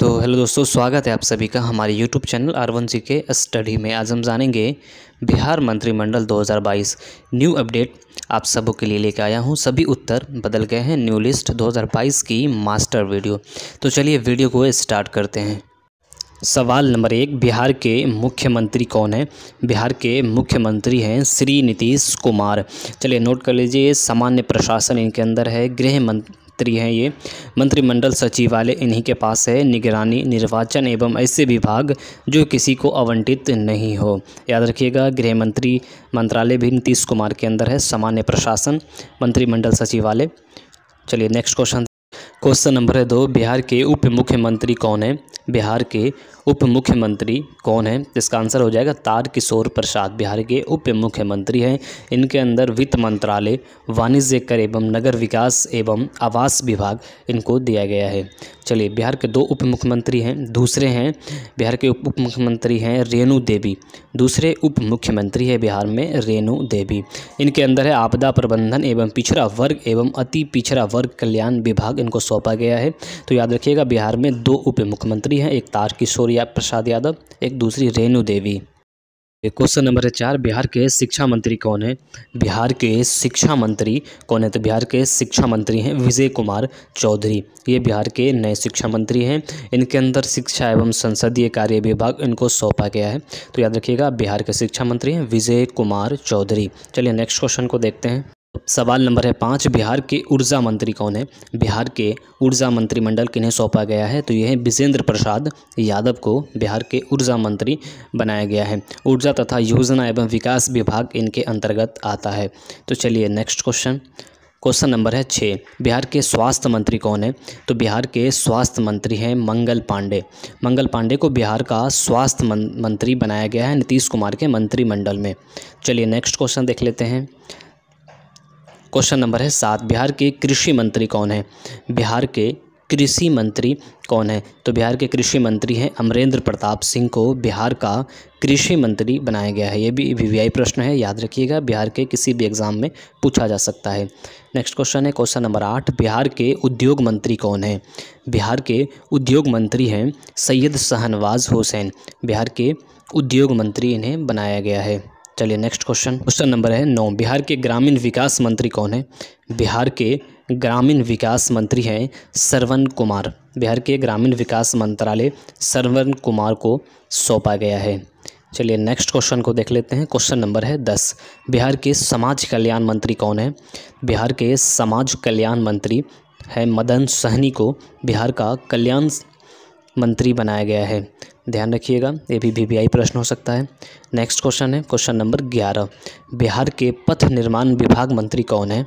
तो हेलो दोस्तों स्वागत है आप सभी का हमारे यूट्यूब चैनल आर वन के स्टडी में आज हम जानेंगे बिहार मंत्रिमंडल 2022 न्यू अपडेट आप सबों के लिए लेके आया हूँ सभी उत्तर बदल गए हैं न्यू लिस्ट 2022 की मास्टर वीडियो तो चलिए वीडियो को स्टार्ट करते हैं सवाल नंबर एक बिहार के मुख्यमंत्री कौन है बिहार के मुख्यमंत्री हैं श्री नीतीश कुमार चलिए नोट कर लीजिए सामान्य प्रशासन इनके अंदर है गृह मंत्री हैं ये मंत्रिमंडल सचिवालय इन्हीं के पास है निगरानी निर्वाचन एवं ऐसे विभाग जो किसी को आवंटित नहीं हो याद रखिएगा गृह मंत्री मंत्रालय भी नीतीश कुमार के अंदर है सामान्य प्रशासन मंत्रिमंडल सचिवालय चलिए नेक्स्ट क्वेश्चन क्वेश्चन नंबर है दो बिहार के उप मुख्यमंत्री कौन है बिहार के उप मुख्यमंत्री कौन हैं इसका आंसर हो जाएगा तार किशोर प्रसाद बिहार के उप मुख्यमंत्री हैं इनके अंदर वित्त मंत्रालय वाणिज्य कर एवं नगर विकास एवं आवास विभाग इनको दिया गया है चलिए बिहार के दो उप मुख्यमंत्री हैं दूसरे हैं बिहार के उप मुख्यमंत्री हैं रेणु देवी दूसरे उप मुख्यमंत्री है बिहार में रेणु देवी इनके अंदर है आपदा प्रबंधन एवं पिछड़ा वर्ग एवं अति पिछड़ा वर्ग कल्याण विभाग इनको सौंपा गया है तो याद रखिएगा बिहार में दो उप मुख्यमंत्री हैं एक तार किशोर या प्रसाद यादव एक दूसरी रेणु देवी क्वेश्चन नंबर है चार बिहार के शिक्षा मंत्री कौन है बिहार के शिक्षा मंत्री कौन है तो बिहार के शिक्षा मंत्री हैं विजय कुमार चौधरी ये बिहार के नए शिक्षा मंत्री हैं इनके अंदर शिक्षा एवं संसदीय कार्य विभाग इनको सौंपा गया है तो याद रखिएगा बिहार के शिक्षा मंत्री हैं विजय कुमार चौधरी चलिए नेक्स्ट क्वेश्चन को देखते हैं सवाल नंबर है पाँच बिहार के ऊर्जा मंत्री कौन है बिहार के ऊर्जा मंत्रिमंडल किन्हें सौंपा गया है तो यह है विजेंद्र प्रसाद यादव को बिहार के ऊर्जा मंत्री बनाया गया है ऊर्जा तथा योजना एवं विकास विभाग इनके अंतर्गत आता है तो चलिए नेक्स्ट क्वेश्चन क्वेश्चन नंबर है छः बिहार के स्वास्थ्य मंत्री कौन है तो बिहार के स्वास्थ्य मंत्री हैं मंगल पांडे मंगल पांडे को बिहार का स्वास्थ्य मंत्री बनाया गया है नीतीश कुमार के मंत्रिमंडल में चलिए नेक्स्ट क्वेश्चन देख लेते हैं क्वेश्चन नंबर है सात बिहार के कृषि मंत्री कौन है बिहार के कृषि मंत्री कौन है तो बिहार के कृषि मंत्री हैं अमरेंद्र प्रताप सिंह को बिहार का कृषि मंत्री बनाया गया है ये भी वीवीआई प्रश्न है याद रखिएगा बिहार के किसी भी एग्ज़ाम में पूछा जा सकता है नेक्स्ट क्वेश्चन है क्वेश्चन नंबर आठ बिहार के उद्योग मंत्री कौन है बिहार के उद्योग मंत्री हैं सैयद शहनवाज हुसैन बिहार के उद्योग मंत्री इन्हें बनाया गया है चलिए नेक्स्ट क्वेश्चन क्वेश्चन नंबर है नौ बिहार के ग्रामीण विकास मंत्री कौन है बिहार के ग्रामीण विकास मंत्री हैं सरवन कुमार बिहार के ग्रामीण विकास मंत्रालय सरवन कुमार को सौंपा गया है चलिए नेक्स्ट क्वेश्चन को देख लेते हैं क्वेश्चन नंबर है दस बिहार के समाज कल्याण मंत्री कौन है बिहार के समाज कल्याण मंत्री है मदन सहनी को बिहार का कल्याण मंत्री बनाया गया है ध्यान रखिएगा ये भी वी वी प्रश्न हो सकता है नेक्स्ट क्वेश्चन है क्वेश्चन नंबर ग्यारह बिहार के पथ निर्माण विभाग मंत्री कौन है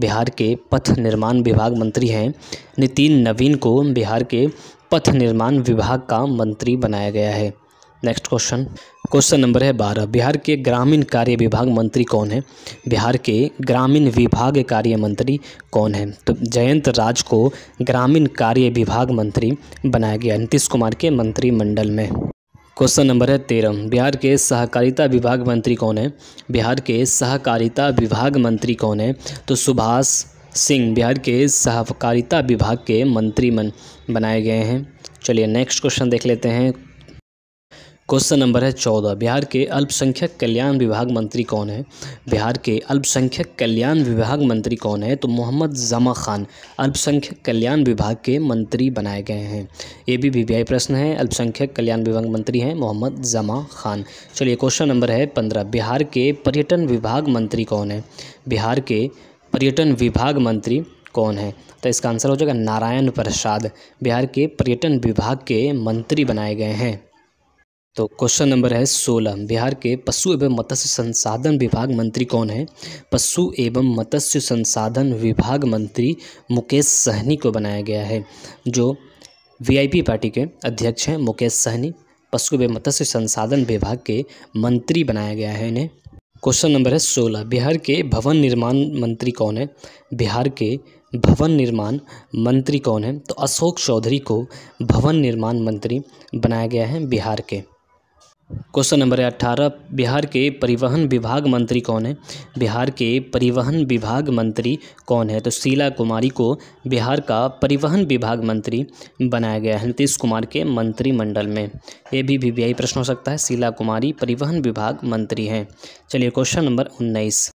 बिहार के पथ निर्माण विभाग मंत्री हैं नितिन नवीन को बिहार के पथ निर्माण विभाग का मंत्री बनाया गया है नेक्स्ट क्वेश्चन क्वेश्चन नंबर है बारह बिहार के ग्रामीण कार्य विभाग मंत्री कौन है बिहार के ग्रामीण विभाग कार्य मंत्री कौन है तो जयंत राज को ग्रामीण कार्य विभाग मंत्री बनाया गया नीतीश कुमार के मंत्रिमंडल में क्वेश्चन नंबर है तेरह बिहार के सहकारिता विभाग मंत्री कौन है बिहार के सहकारिता विभाग मंत्री कौन है तो सुभाष सिंह बिहार के सहकारिता विभाग के मंत्री मन बनाए गए हैं चलिए नेक्स्ट क्वेश्चन देख लेते हैं क्वेश्चन नंबर है चौदह बिहार के अल्पसंख्यक कल्याण विभाग मंत्री कौन है बिहार के अल्पसंख्यक कल्याण विभाग मंत्री कौन है तो मोहम्मद जमा खान अल्पसंख्यक कल्याण विभाग के मंत्री बनाए गए हैं ये भी वी प्रश्न है अल्पसंख्यक कल्याण विभाग मंत्री हैं मोहम्मद जमा खान चलिए क्वेश्चन नंबर है पंद्रह बिहार के पर्यटन विभाग मंत्री कौन है बिहार के पर्यटन विभाग मंत्री कौन है तो इसका आंसर हो जाएगा नारायण प्रसाद बिहार के पर्यटन विभाग के मंत्री बनाए गए हैं तो क्वेश्चन नंबर है सोलह बिहार के पशु एवं मत्स्य संसाधन विभाग मंत्री कौन है पशु एवं मत्स्य संसाधन विभाग मंत्री मुकेश सहनी को बनाया गया है जो वीआईपी पार्टी के अध्यक्ष हैं मुकेश सहनी पशु एवं मत्स्य संसाधन विभाग के मंत्री बनाया गया है इन्हें क्वेश्चन नंबर है सोलह बिहार के भवन निर्माण मंत्री कौन है बिहार के भवन निर्माण मंत्री कौन है तो अशोक चौधरी को भवन निर्माण मंत्री बनाया गया है बिहार के क्वेश्चन नंबर है अट्ठारह बिहार के परिवहन विभाग मंत्री कौन है बिहार के परिवहन विभाग मंत्री कौन है तो शीला कुमारी को बिहार का परिवहन विभाग मंत्री बनाया गया है नीतीश कुमार के मंत्रिमंडल में ये भी वी प्रश्न हो सकता है शीला कुमारी परिवहन विभाग मंत्री हैं चलिए क्वेश्चन नंबर उन्नीस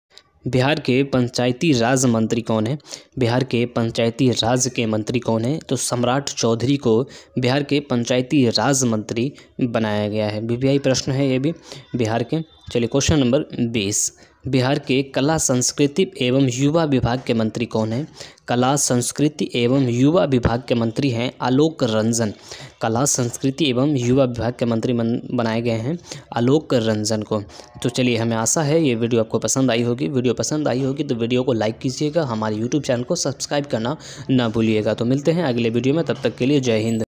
बिहार के पंचायती राज मंत्री कौन है बिहार के पंचायती राज के मंत्री कौन है तो सम्राट चौधरी को बिहार के पंचायती राज मंत्री बनाया गया है बीबीआई प्रश्न है ये भी बिहार के चलिए क्वेश्चन नंबर बीस बिहार के कला संस्कृति एवं युवा विभाग के मंत्री कौन है कला संस्कृति एवं युवा विभाग के मंत्री हैं आलोक रंजन कला संस्कृति एवं युवा विभाग के मंत्री मन बनाए गए हैं आलोक रंजन को तो चलिए हमें आशा है ये वीडियो आपको पसंद आई होगी वीडियो पसंद आई होगी तो वीडियो को लाइक कीजिएगा हमारे यूट्यूब चैनल को सब्सक्राइब करना ना भूलिएगा तो मिलते हैं अगले वीडियो में तब तक के लिए जय हिंद